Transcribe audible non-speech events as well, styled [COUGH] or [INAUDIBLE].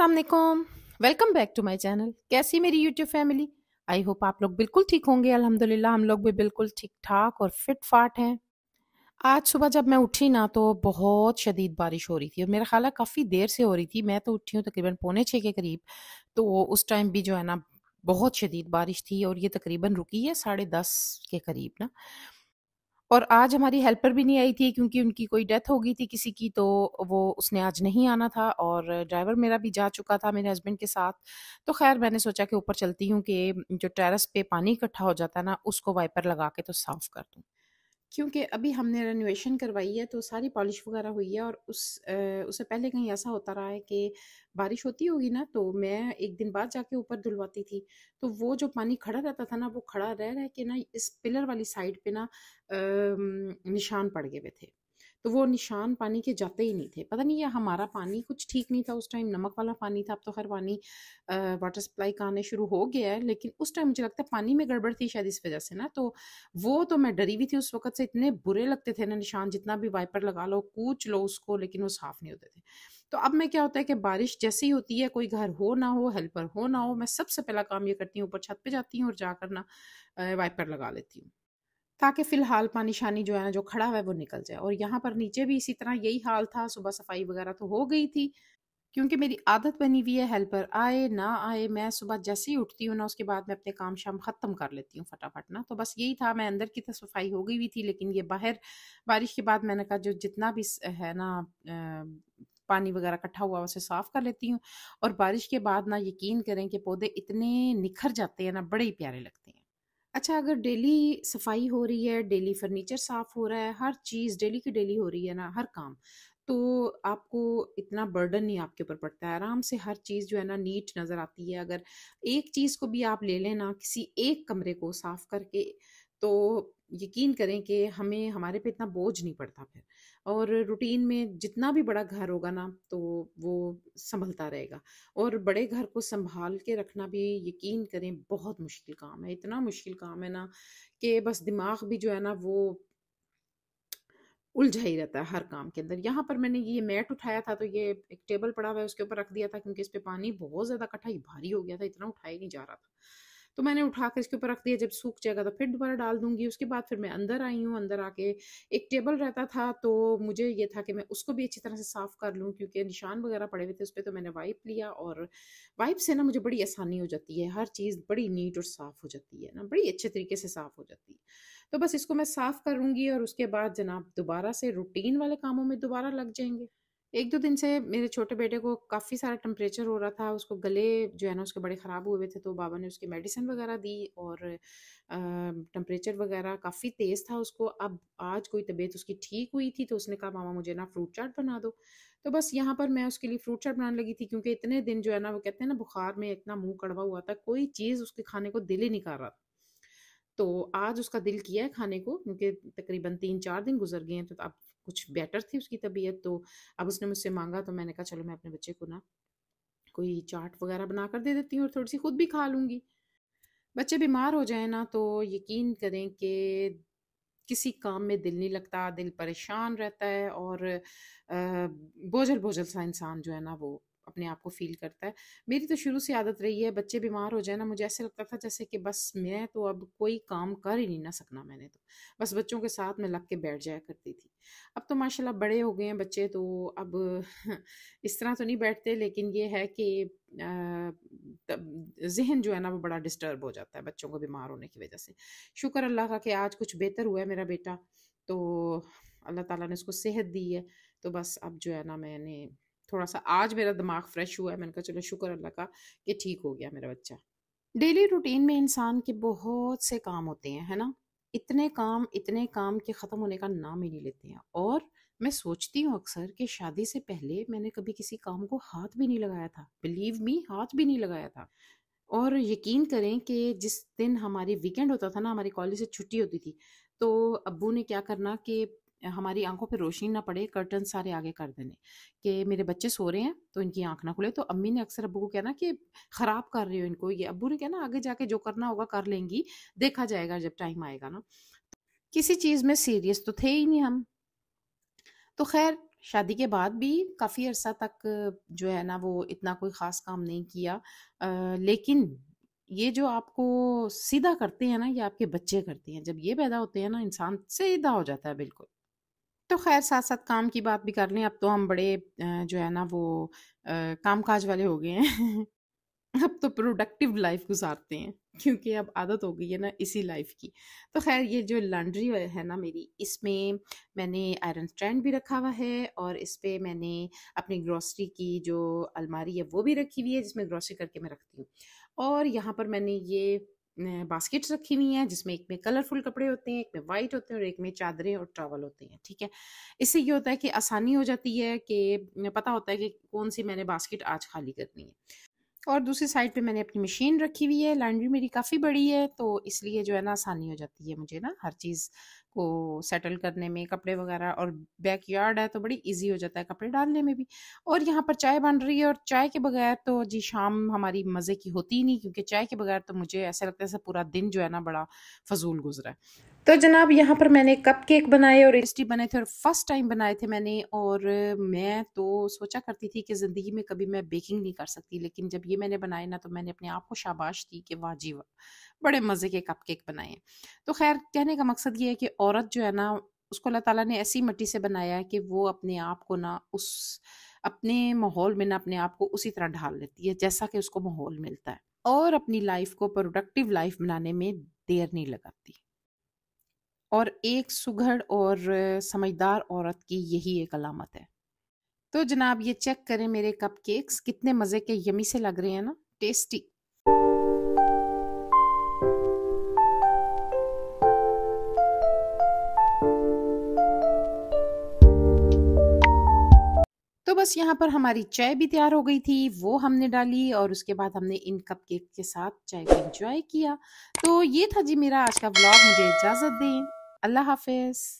Aslam welcome back to my channel कैसी मेरी YouTube family I hope आप लोग बिल्कुल ठीक होंगे अल्हम्दुलिल्लाह हम लोग भी बिल्कुल ठीक ठाक और फिट फाट हैं आज सुबह जब मैं उठी ना तो बहुत शदीद बारिश हो रही थी और मेरा ख्याल है काफ़ी देर से हो रही थी मैं तो उठी हूँ तकरीबन पौने छः के करीब तो उस टाइम भी जो है ना बहुत शदीद बारिश थी और ये तकरीबन रुकी है साढ़े दस के करीब ना और आज हमारी हेल्पर भी नहीं आई थी क्योंकि उनकी कोई डेथ हो गई थी किसी की तो वो उसने आज नहीं आना था और ड्राइवर मेरा भी जा चुका था मेरे हस्बैंड के साथ तो खैर मैंने सोचा कि ऊपर चलती हूँ कि जो टेरेस पे पानी इकट्ठा हो जाता है ना उसको वाइपर लगा के तो साफ़ कर दूँ क्योंकि अभी हमने रेनोवेशन करवाई है तो सारी पॉलिश वगैरह हुई है और उस आ, उससे पहले कहीं ऐसा होता रहा है कि बारिश होती होगी ना तो मैं एक दिन बाद जाके ऊपर धुलवाती थी तो वो जो पानी खड़ा रहता था ना वो खड़ा रह रह के ना इस पिलर वाली साइड पे ना आ, निशान पड़ गए हुए थे तो वो निशान पानी के जाते ही नहीं थे पता नहीं ये हमारा पानी कुछ ठीक नहीं था उस टाइम नमक वाला पानी था अब तो खैर पानी वाटर सप्लाई का आने शुरू हो गया है लेकिन उस टाइम मुझे लगता है पानी में गड़बड़ थी शायद इस वजह से ना तो वो तो मैं डरी हुई थी उस वक्त से इतने बुरे लगते थे ना निशान जितना भी वाइपर लगा लो कूच लो उसको लेकिन वो साफ नहीं होते थे तो अब मैं क्या होता है कि बारिश जैसी होती है कोई घर हो ना हो हेल्पर हो ना हो मैं सबसे पहला काम ये करती हूँ ऊपर छत पे जाती हूँ और जाकर ना वाइपर लगा लेती हूँ ताकि फ़िलहाल पानी शानी जो है ना जो खड़ा हुआ है वो निकल जाए और यहाँ पर नीचे भी इसी तरह यही हाल था सुबह सफाई वगैरह तो हो गई थी क्योंकि मेरी आदत बनी हुई है हेल्पर आए ना आए मैं सुबह जैसे ही उठती हूँ ना उसके बाद मैं अपने काम शाम ख़त्म कर लेती हूँ फटाफट ना तो बस यही था मैं अंदर की तो सफाई हो गई हुई थी लेकिन ये बाहर बारिश के बाद मैंने कहा जो जितना भी है ना पानी वगैरह इकट्ठा हुआ उसे साफ़ कर लेती हूँ और बारिश के बाद ना यकीन करें कि पौधे इतने निखर जाते हैं ना बड़े ही प्यारे लगते हैं अच्छा अगर डेली सफाई हो रही है डेली फर्नीचर साफ हो रहा है हर चीज़ डेली की डेली हो रही है ना हर काम तो आपको इतना बर्डन नहीं आपके ऊपर पड़ता है आराम से हर चीज़ जो है ना नीट नज़र आती है अगर एक चीज़ को भी आप ले लेना किसी एक कमरे को साफ करके तो यकीन करें कि हमें हमारे पे इतना बोझ नहीं पड़ता फिर और रूटीन में जितना भी बड़ा घर होगा ना तो वो संभलता रहेगा और बड़े घर को संभाल के रखना भी यकीन करें बहुत मुश्किल काम है इतना मुश्किल काम है ना कि बस दिमाग भी जो है ना वो उलझा ही रहता है हर काम के अंदर यहाँ पर मैंने ये मैट उठाया था तो ये एक टेबल पड़ा हुआ है उसके ऊपर रख दिया था क्योंकि इस पर पानी बहुत ज़्यादा इकट्ठा भारी हो गया था इतना उठाया नहीं जा रहा था तो मैंने उठा कर इसके ऊपर रख दिया जब सूख जाएगा तो फिर दोबारा डाल दूंगी उसके बाद फिर मैं अंदर आई हूँ अंदर आके एक टेबल रहता था तो मुझे ये था कि मैं उसको भी अच्छी तरह से साफ़ कर लूँ क्योंकि निशान वगैरह पड़े हुए थे उस पर तो मैंने वाइप लिया और वाइप से ना मुझे बड़ी आसानी हो जाती है हर चीज़ बड़ी नीट और साफ़ हो जाती है ना बड़ी अच्छे तरीके से साफ़ हो जाती है तो बस इसको मैं साफ़ करूँगी और उसके बाद जनाब दोबारा से रूटीन वाले कामों में दोबारा लग जाएंगे एक दो दिन से मेरे छोटे बेटे को काफ़ी सारा टेम्परेचर हो रहा था उसको गले जो है ना उसके बड़े ख़राब हुए हुए थे तो बाबा ने उसकी मेडिसिन वगैरह दी और टेम्परेचर वगैरह काफ़ी तेज़ था उसको अब आज कोई तबीयत उसकी ठीक हुई थी तो उसने कहा मामा मुझे ना फ्रूट चाट बना दो तो बस यहाँ पर मैं उसके लिए फ्रूट चाट बनाने लगी थी क्योंकि इतने दिन जो है ना वो कहते हैं ना बुखार में इतना मुँह कड़वा हुआ था कोई चीज़ उसके खाने को दिल ही नहीं कर रहा था तो आज उसका दिल किया है खाने को क्योंकि तकरीबन तीन चार दिन गुजर गए हैं तो अब कुछ बेटर थी उसकी तबीयत तो अब उसने मुझसे मांगा तो मैंने कहा चलो मैं अपने बच्चे को ना कोई चाट वगैरह बना कर दे देती हूँ और थोड़ी सी खुद भी खा लूँगी बच्चे बीमार हो जाए ना तो यकीन करें कि किसी काम में दिल नहीं लगता दिल परेशान रहता है और बोझल बोझल सा इंसान जो है ना वो अपने आप को फील करता है मेरी तो शुरू से आदत रही है बच्चे बीमार हो जाए ना मुझे ऐसे लगता था जैसे कि बस मैं तो अब कोई काम कर ही नहीं ना सकना मैंने तो बस बच्चों के साथ मैं लग के बैठ जाया करती थी अब तो माशाल्लाह बड़े हो गए हैं बच्चे तो अब [LAUGHS] इस तरह तो नहीं बैठते लेकिन ये है कि जहन जो है ना वो बड़ा डिस्टर्ब हो जाता है बच्चों को बीमार होने की वजह से शुक्र अल्लाह का कि आज कुछ बेहतर हुआ है मेरा बेटा तो अल्लाह ताला ने उसको सेहत दी है तो बस अब जो है ना मैंने थोड़ा सा आज मेरा दिमाग फ्रेश हुआ है मैंने कहा चलो शुक्र अल्लाह का कि ठीक हो गया मेरा बच्चा डेली रूटीन में इंसान के बहुत से काम होते हैं है ना इतने काम इतने काम के ख़त्म होने का नाम ही नहीं लेते हैं और मैं सोचती हूँ अक्सर कि शादी से पहले मैंने कभी किसी काम को हाथ भी नहीं लगाया था बिलीव मी हाथ भी नहीं लगाया था और यकीन करें कि जिस दिन हमारी वीकेंड होता था ना हमारे कॉलेज से छुट्टी होती थी तो अबू ने क्या करना कि हमारी आंखों पर रोशनी ना पड़े कर्टन सारे आगे कर देने कि मेरे बच्चे सो रहे हैं तो इनकी आंख ना खुले तो अम्मी ने अक्सर अबू को कहना कि ख़राब कर रहे हो इनको ये अबू ने कहना आगे जाके जो करना होगा कर लेंगी देखा जाएगा जब टाइम आएगा ना किसी चीज़ में सीरियस तो थे ही नहीं हम तो खैर शादी के बाद भी काफ़ी अरसा तक जो है ना वो इतना कोई ख़ास काम नहीं किया आ, लेकिन ये जो आपको सीधा करते हैं ना ये आपके बच्चे करते हैं जब ये पैदा होते हैं ना इंसान सीधा हो जाता है बिल्कुल तो खैर साथ साथ काम की बात भी कर लें अब तो हम बड़े जो है ना वो काम काज वाले हो गए हैं अब तो प्रोडक्टिव लाइफ गुजारते हैं क्योंकि अब आदत हो गई है ना इसी लाइफ की तो खैर ये जो लॉन्ड्री है ना मेरी इसमें मैंने आयरन स्टैंड भी रखा हुआ है और इस पर मैंने अपनी ग्रॉसरी की जो अलमारी है वो भी रखी हुई है जिसमें ग्रॉसरी करके मैं रखती हूँ और यहाँ पर मैंने ये बास्केट्स रखी हुई हैं जिसमें एक में कलरफुल कपड़े होते हैं एक में वाइट होते हैं और एक में चादरें और ट्रावल होते हैं ठीक है इससे ये होता है कि आसानी हो जाती है कि पता होता है कि कौन सी मैंने बास्केट आज खाली करनी है और दूसरी साइड पे मैंने अपनी मशीन रखी हुई है लैंड्री मेरी काफ़ी बड़ी है तो इसलिए जो है ना आसानी हो जाती है मुझे ना हर चीज़ को सेटल करने में कपड़े वगैरह और बैक यार्ड है तो बड़ी इजी हो जाता है कपड़े डालने में भी और यहाँ पर चाय बन रही है और चाय के बगैर तो जी शाम हमारी मज़े की होती ही नहीं क्योंकि चाय के बगैर तो मुझे ऐसा लगता है पूरा दिन जो है ना बड़ा फजूल गुजरा है तो जनाब यहाँ पर मैंने कप केक बनाए और टेस्टी बने थे और फर्स्ट टाइम बनाए थे मैंने और मैं तो सोचा करती थी कि ज़िंदगी में कभी मैं बेकिंग नहीं कर सकती लेकिन जब ये मैंने बनाए ना तो मैंने अपने आप को शाबाश दी कि वाह जी वाह बड़े मज़े के कप केक बनाए तो खैर कहने का मकसद ये है कि औरत जो है ना उसको अल्लाह ताला ने ऐसी मट्टी से बनाया है कि वो अपने आप को ना उस अपने माहौल में ना अपने आप को उसी तरह ढाल लेती है जैसा कि उसको माहौल मिलता है और अपनी लाइफ को प्रोडक्टिव लाइफ बनाने में देर नहीं लगाती और एक सुघड़ और समझदार औरत की यही एक अलामत है तो जनाब ये चेक करें मेरे कप केक्स कितने मज़े के यमी से लग रहे हैं ना टेस्टी तो बस यहाँ पर हमारी चाय भी तैयार हो गई थी वो हमने डाली और उसके बाद हमने इन कप केक के साथ चाय को इंजॉय किया तो ये था जी मेरा आज का ब्लॉग मुझे इजाज़त दें Allah Hafiz.